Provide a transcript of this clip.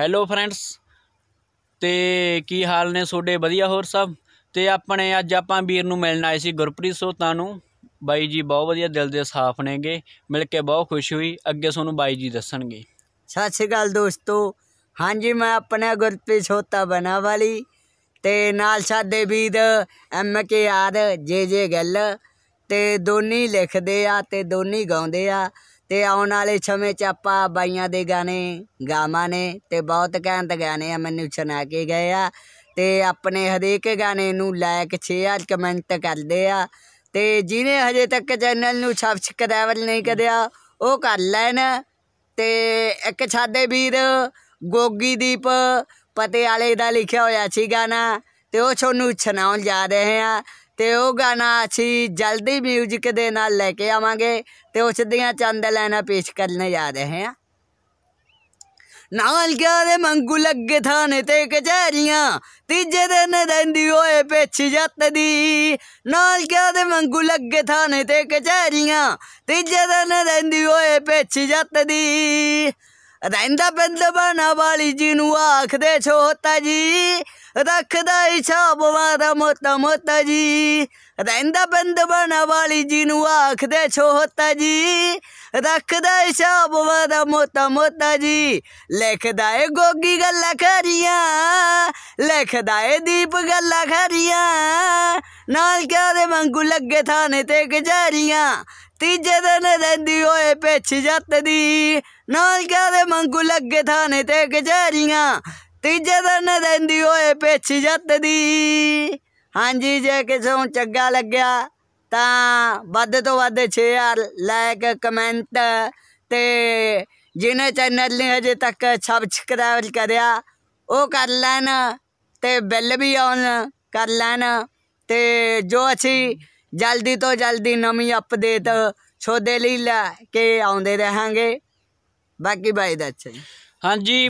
hello friends ਤੇ ਕੀ ਹਾਲ ਨੇ ਤੁਹਾਡੇ ਵਧੀਆ ਹੋਰ ਸਭ ਤੇ ਆਪਣੇ ਅੱਜ ਆਪਾਂ ਵੀਰ ਨੂੰ ਮਿਲਣ ਆਏ ਸੀ ਗੁਰਪ੍ਰੀਤ ਸੋਤਾ ਨੂੰ ਬਾਈ ਜੀ ਬਹੁਤ ਵਧੀਆ ਦਿਲ ਦੇ ਸਾਫ ਨੇਗੇ ਮਿਲ ਕੇ ਬਹੁਤ ਖੁਸ਼ ਹੋਈ ਅੱਗੇ ਤੁਹਾਨੂੰ ਬਾਈ ਜੀ ਦੱਸਣਗੇ ਸਤਿ ਸ਼੍ਰੀ ਅਕਾਲ ਦੋਸਤੋ ਹਾਂਜੀ ਮੈਂ ਆਪਣਾ ਗੁਰਪ੍ਰੀਤ ਸੋਤਾ ਬਣਾ ਵਾਲੀ ਤੇ ਨਾਲ ਸਾਡੇ ਵੀਰ ਐਮ ਕੇ ਆਰ ਜੇ ਜੇ ਗੱਲ ਤੇ ਦੋਨੀ ਲਿਖਦੇ ਆ ਤੇ ਦੋਨੀ ਗਾਉਂਦੇ ਆ ਤੇ ਆਉਣ ਵਾਲੇ ਸਮੇਂ 'ਚ ਆਪਾਂ ਬਾਈਆਂ ਦੇ ਗਾਣੇ ਗਾਵਾਂ ਨੇ ਤੇ ਬਹੁਤ ਕਹਿੰਦ ਗਾਣੇ ਆ ਮੈਨੂੰ ਸੁਣਾ ਕੇ ਗਏ ਆ ਤੇ ਆਪਣੇ ਹਰੇਕ ਗਾਣੇ ਨੂੰ ਲਾਇਕ ਸ਼ੇਅਰ ਕਮੈਂਟ ਕਰਦੇ ਆ ਤੇ ਜਿਹਨੇ ਹਜੇ ਤੱਕ ਚੈਨਲ ਨੂੰ ਸਬਸਕ੍ਰਾਈਬ ਨਹੀਂ ਕਰਿਆ ਉਹ ਕਰ ਲੈਣ ਤੇ ਇੱਕ ਸਾਡੇ ਵੀਰ ਗੋਗੀ ਦੀਪ ਪਤੇ ਵਾਲੇ ਦਾ ਲਿਖਿਆ ਹੋਇਆ ਸੀ ਗਾਣਾ ਤੇ ਉਹ ਤੁਹਾਨੂੰ ਸੁਣਾਉਣ ਜਾ ਰਹੇ ਆ ਤੇ ਉਹ ਗਾਣਾ ਅਸੀਂ ਜਲਦੀ ਮਿਊਜ਼ਿਕ ਦੇ ਨਾਲ ਲੈ ਕੇ ਆਵਾਂਗੇ ਤੇ ਉਸ ਦੀਆਂ ਚੰਦ ਲੈਣਾ ਪੇਸ਼ ਕਰਨ ਜਾ ਰਹੇ ਹਾਂ ਨਾਲ ਗਿਆ ਦੇ ਮੰਗੂ ਲੱਗੇ ਥਾਣੇ ਤੇ ਕਚਹਿਰੀਆਂ ਤੀਜੇ ਦਿਨ ਰਹਿੰਦੀ ਓਏ ਪਿੱਛ ਜੱਤ ਦੀ ਨਾਲ ਗਿਆ ਦੇ ਮੰਗੂ ਲੱਗੇ ਥਾਣੇ ਤੇ ਕਚਹਿਰੀਆਂ ਤੀਜੇ ਦਿਨ ਰਹਿੰਦੀ ਓਏ ਪਿੱਛ ਜੱਤ ਦੀ ਰਹਿੰਦਾ ਬੰਦ ਬਣਾ ਵਾਲੀ ਜੀ ਨੂੰ ਆਖਦੇ ਛੋਤਾ ਜੀ ਰੱਖਦਾ ਇਸ਼ਾਬ ਵਾਰਾ ਮੋਤਾ ਮੋਤਾ ਜੀ ਰਹਿੰਦਾ ਬੰਦ ਬਣਾ ਵਾਲੀ ਜੀ ਨੂੰ ਆਖਦੇ ਛੋਤਾ ਜੀ ਰੱਖਦਾ ਸਾਬ ਵਾਰਾ ਮੋਤਾ ਮੋਤਾ ਜੀ ਲਿਖਦਾ ਏ ਗੋਗੀ ਗੱਲਾਂ ਖਰੀਆਂ ਲਿਖਦਾ ਏ ਦੀਪ ਗੱਲਾਂ ਖਰੀਆਂ ਨਾਲ ਦੇ ਮੰਗੂ ਲੱਗੇ ਥਾਣੇ ਤੇ ਗਜਾਰੀਆਂ ਤੀਜੇ ਦਿਨ ਰਹਿੰਦੀ ਓਏ ਪਿੱਛ ਜੱਤ ਦੀ ਨਾਲ ਦੇ ਮੰਗੂ ਲੱਗੇ ਥਾਣੇ ਤੇ ਗਜਾਰੀਆਂ ਤੀਜੇ ਦਿਨ ਰਹਿੰਦੀ ਓਏ ਪੇਛੀ ਜੱਤ ਦੀ ਹਾਂਜੀ ਜੇ ਕਿਸੇ ਨੂੰ ਚੱਗਾ ਲੱਗਿਆ ਤਾਂ ਵੱਧ ਤੋਂ ਵੱਧ 6000 ਲਾਇਕ ਕਮੈਂਟ ਤੇ ਜਿਹਨੇ ਚੈਨਲ ਨੇ ਅਜੇ ਤੱਕ ਸਬਸਕ੍ਰਾਈਬ ਕਰਿਆ ਉਹ ਕਰ ਲੈਣ ਤੇ ਬੈਲ ਵੀ ਆਨ ਕਰ ਲੈਣ ਤੇ ਜੋ ਅਸੀਂ ਜਲਦੀ ਤੋਂ ਜਲਦੀ ਨਵੀਂ ਅਪਡੇਟ ਛੋਦੇ ਲਈ ਲੈ ਕੇ ਆਉਂਦੇ ਰਹਾਂਗੇ ਬਾਕੀ ਬਾਈ ਦਾ ਅੱਛਾ ਹਾਂਜੀ